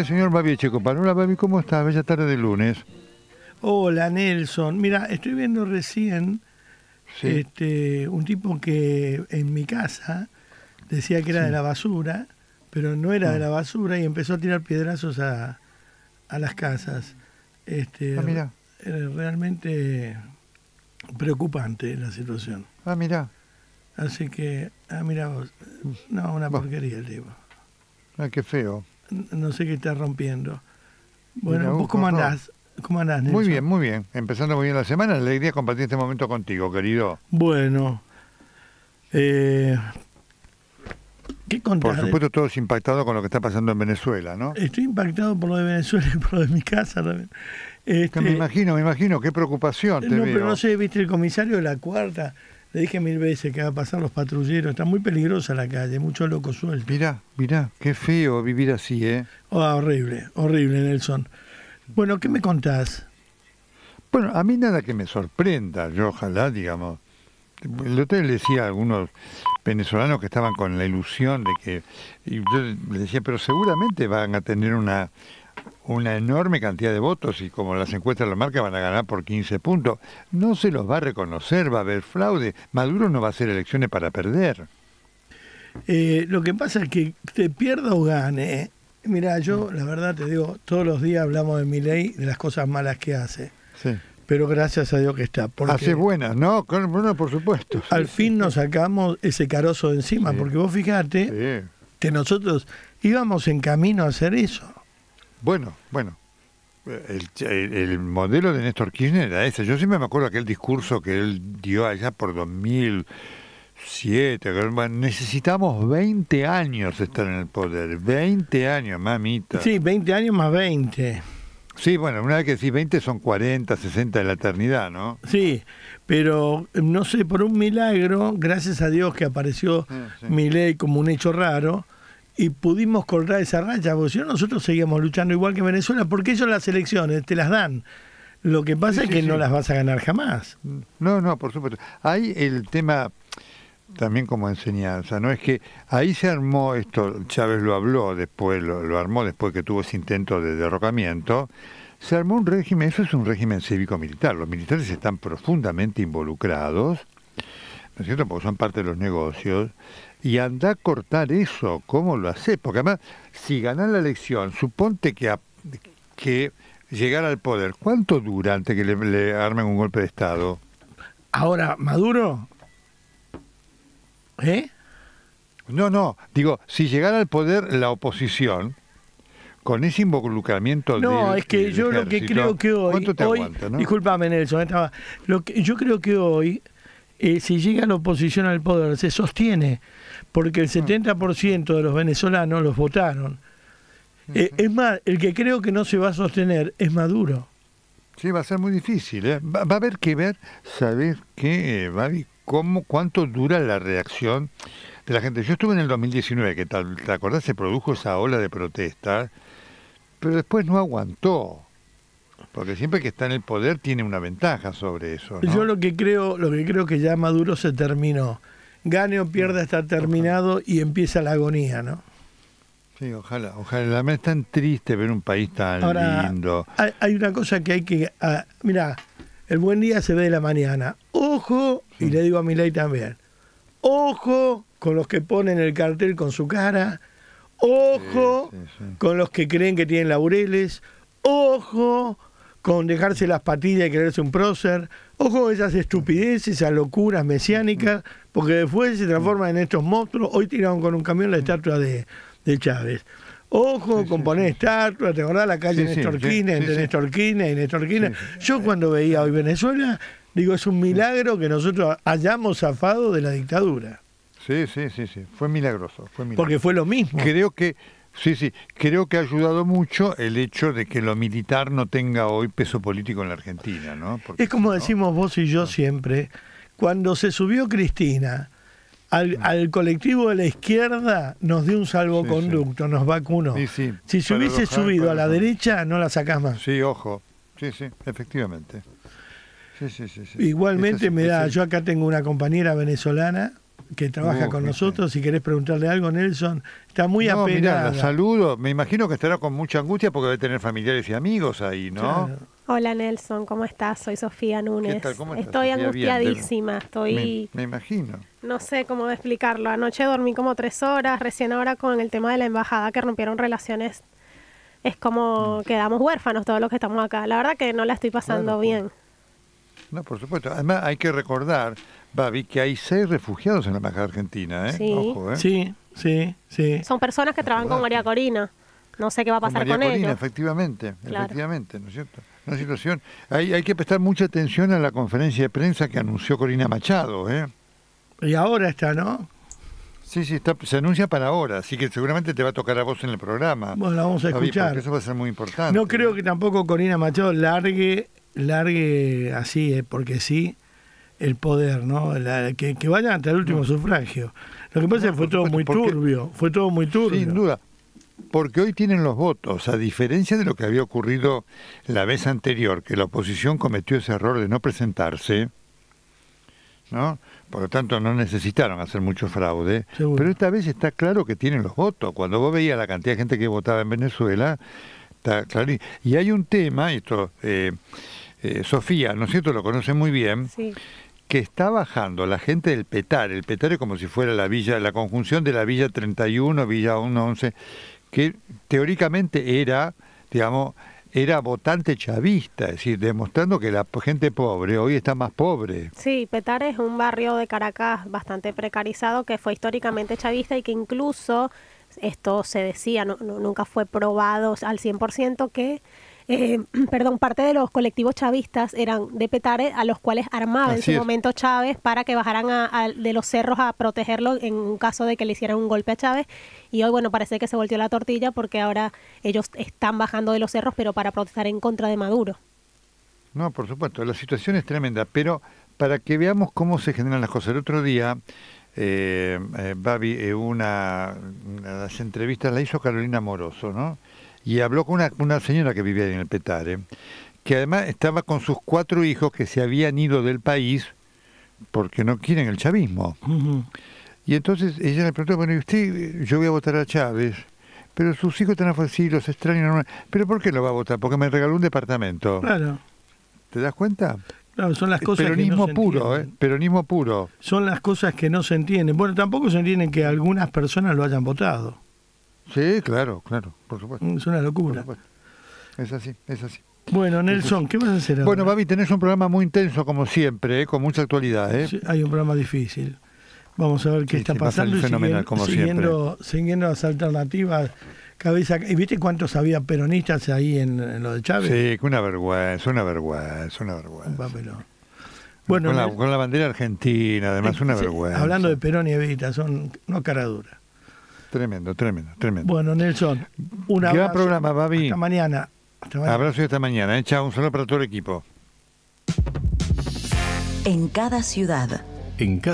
el señor Babi chico Hola Babi, ¿cómo estás? Bella tarde de lunes. Hola Nelson. Mira, estoy viendo recién este, un tipo que en mi casa decía que era de la basura, pero no era de ah. la basura y empezó a tirar piedrazos a, a las casas. Este, ah, eh, Realmente preocupante la situación. Ah, mira. Así que, ah, mira vos. No, una porquería el tipo. Ah, qué feo no sé qué está rompiendo. Bueno, ¿vos cómo andás? ¿Cómo Muy bien, muy bien. Empezando muy bien la semana, le diría compartir este momento contigo, querido. Bueno. Eh, ¿Qué Por supuesto, todos impactado con lo que está pasando en Venezuela, ¿no? Estoy impactado por lo de Venezuela y por lo de mi casa también. me este, imagino, me imagino, qué preocupación. Eh, te no, pero no sé, viste, el comisario de la cuarta le dije mil veces que va a pasar los patrulleros, está muy peligrosa la calle, muchos locos sueltos. Mirá, mirá, qué feo vivir así, ¿eh? Oh, horrible, horrible, Nelson. Bueno, ¿qué me contás? Bueno, a mí nada que me sorprenda, yo ojalá, digamos. El otro le decía a algunos venezolanos que estaban con la ilusión de que. Y yo les decía, pero seguramente van a tener una una enorme cantidad de votos y como las encuestas lo marcan van a ganar por 15 puntos, no se los va a reconocer, va a haber fraude, Maduro no va a hacer elecciones para perder. Eh, lo que pasa es que te pierda o gane, ¿eh? mira, yo la verdad te digo, todos los días hablamos de mi ley, de las cosas malas que hace. Pero gracias a Dios que está. Hace buenas, ¿no? Bueno, por supuesto. al fin nos sacamos ese carozo de encima, porque vos fijate que nosotros íbamos en camino a hacer eso. Bueno, bueno. El, modelo de Néstor Kirchner era ese. Yo siempre me acuerdo aquel discurso que él dio allá por 2007. Necesitamos 20 años estar en el poder. 20 años, mamita. Sí, 20 años más 20. Sí, bueno, una vez que decís 20 son 40, 60 de la eternidad, ¿no? Sí, pero no sé, por un milagro, gracias a Dios que apareció ah, mi ley como un hecho raro, y pudimos cortar esa racha, porque si no nosotros seguíamos luchando igual que Venezuela, porque ellos las elecciones te las dan. Lo que pasa es que no las vas a ganar jamás. No, no, por supuesto. Hay el tema también como enseñanza, ¿no? Es que ahí se armó esto, Chávez lo habló después, lo, lo armó después que tuvo ese intento de derrocamiento, se armó un régimen, eso es un régimen cívico-militar, los militares están profundamente involucrados, ¿no es cierto? Porque son parte de los negocios, y anda a cortar eso, ¿cómo lo hace? Porque además, si ganan la elección, suponte que, que llegar al poder, ¿cuánto dura antes que le, armen un golpe de Estado? Ahora, Maduro, ¿eh? No, no, digo, si llegara al poder la oposición, con ese involucramiento no es que yo lo que creo que hoy, te aguanta, ¿no? discúlpame Nelson estaba, lo que yo creo que hoy si llega la oposición al poder, se sostiene, porque el 70% mm. de los venezolanos los votaron. Eh, es más, el que creo que no se va a sostener es Maduro. Sí, va a ser muy difícil. ¿eh? Va, a haber que ver, saber qué, cómo, cuánto dura la reacción de la gente. Yo estuve en el 2019, que tal, ¿te acordás? Se produjo esa ola de protestas, pero después no aguantó. Porque siempre que está en el poder tiene una ventaja sobre eso. ¿no? Yo lo que creo, lo que creo que ya Maduro se terminó. Gane o pierda mm, está terminado y empieza la agonía, ¿no? Sí, ojalá, ojalá. la es tan triste ver un país tan lindo. Hay, una cosa que hay que. Ah, mirá, el buen día se ve de la mañana. Ojo, y le digo a mi ley también. Ojo con los que ponen el cartel con su cara. Ojo con los que creen que tienen laureles. Ojo con dejarse las patillas y creerse un prócer. Ojo con esas estupideces, esas locuras mesiánicas, porque después se transforman en estos monstruos. Hoy tiraron con un camión la estatua de, de Chávez. Ojo con poner estatua ¿te acordás la calle Néstor Kirchner, entre Néstor y Néstor Yo cuando veía hoy Venezuela, digo, es un milagro que nosotros hayamos zafado de la dictadura. Sí, sí, sí, sí, fue milagroso, fue milagroso. Porque fue lo mismo. Creo que Sí, sí, creo que ha ayudado mucho el hecho de que lo militar no tenga hoy peso político en la Argentina, ¿no? es como decimos vos y yo siempre, cuando se subió Cristina al, colectivo de la izquierda, nos dio un salvoconducto, nos vacunó. si se hubiese subido a la derecha, no la sacás más. Sí, ojo, sí, sí, efectivamente. Igualmente me da, yo acá tengo una compañera venezolana que trabaja con nosotros. Si querés preguntarle algo, Nelson, está muy no, apenada. saludo. Me imagino que estará con mucha angustia porque a tener familiares y amigos ahí, ¿no? Hola Nelson, ¿cómo estás? Soy Sofía Núñez. estoy angustiadísima, estoy... Me, imagino. No sé cómo explicarlo. Anoche dormí como tres horas, recién ahora con el tema de la embajada que rompieron relaciones. Es como mm. quedamos huérfanos todos los que estamos acá. La verdad que no la estoy pasando bien. No, por supuesto. Además hay que recordar Va, que hay seis refugiados en la Embajada Argentina, ¿eh? Sí. ¿eh? Sí, sí, Son personas que trabajan con María Corina. No sé qué va a pasar con, María Corina, efectivamente, efectivamente, ¿no es cierto? Una situación. Hay, hay que prestar mucha atención a la conferencia de prensa que anunció Corina Machado, ¿eh? Y ahora está, ¿no? Sí, sí, se anuncia para ahora, así que seguramente te va a tocar a vos en el programa. Bueno, la vamos a escuchar. escuchar. eso va a ser muy importante. No creo que tampoco Corina Machado largue, largue así, ¿eh? porque sí, el poder, ¿no? La, que, que, vayan hasta el último sufragio. Lo que pasa es que fue todo muy turbio, fue todo muy turbio. Sin duda, porque hoy tienen los votos, a diferencia de lo que había ocurrido la vez anterior, que la oposición cometió ese error de no presentarse, ¿no? Por lo tanto, no necesitaron hacer mucho fraude. Pero esta vez está claro que tienen los votos. Cuando vos veías la cantidad de gente que votaba en Venezuela, está claro. Y hay un tema, esto, eh, eh, Sofía, ¿no es cierto? Lo conoce muy bien. Sí que está bajando la gente del Petar, el Petar es como si fuera la villa, la conjunción de la Villa 31, Villa 1-11, que teóricamente era, digamos, era votante chavista, es decir, demostrando que la gente pobre hoy está más pobre. Sí, Petar es un barrio de Caracas bastante precarizado que fue históricamente chavista y que incluso, esto se decía, nunca fue probado al 100% que eh, perdón, parte de los colectivos chavistas eran de Petare, a los cuales armaba en su momento Chávez para que bajaran de los cerros a protegerlo en caso de que le hicieran un golpe a Chávez. Y hoy, bueno, parece que se volteó la tortilla porque ahora ellos están bajando de los cerros, pero para protestar en contra de Maduro. No, por supuesto, la situación es tremenda, pero para que veamos cómo se generan las cosas. El otro día, eh, eh Babi, eh, una, de las entrevistas la hizo Carolina Moroso, ¿no? y habló con una, señora que vivía en el Petare, que además estaba con sus cuatro hijos que se habían ido del país porque no quieren el chavismo. Y entonces ella le preguntó, bueno, ¿y usted? Yo voy a votar a Chávez, pero sus hijos están afuera, los extrañan. ¿Pero por qué lo va a votar? Porque me regaló un departamento. Claro. ¿Te das cuenta? son las cosas puro, eh, peronismo puro. Son las cosas que no se entienden. Bueno, tampoco se entienden que algunas personas lo hayan votado. Sí, claro, claro, por supuesto. Es una locura. Es así, es así. Bueno, Nelson, ¿qué vas a hacer ahora? Bueno, Babi, tenés un programa muy intenso, como siempre, eh, con mucha actualidad. Eh. hay un programa difícil. Vamos a ver qué está pasando. siguiendo, como siguiendo, siguiendo, las alternativas. Cabeza, ¿Y viste cuántos había peronistas ahí en, lo de Chávez? Sí, que una vergüenza, una vergüenza, una vergüenza. bueno, con la, bandera argentina, además, eh, una vergüenza. Hablando de Perón y Evita, son una cara dura. Tremendo, tremendo, tremendo. Bueno, Nelson, un abrazo. Gran programa, Babi. Hasta mañana. mañana. Abrazo y hasta mañana. Echa eh. un saludo para todo el equipo. En cada ciudad. En cada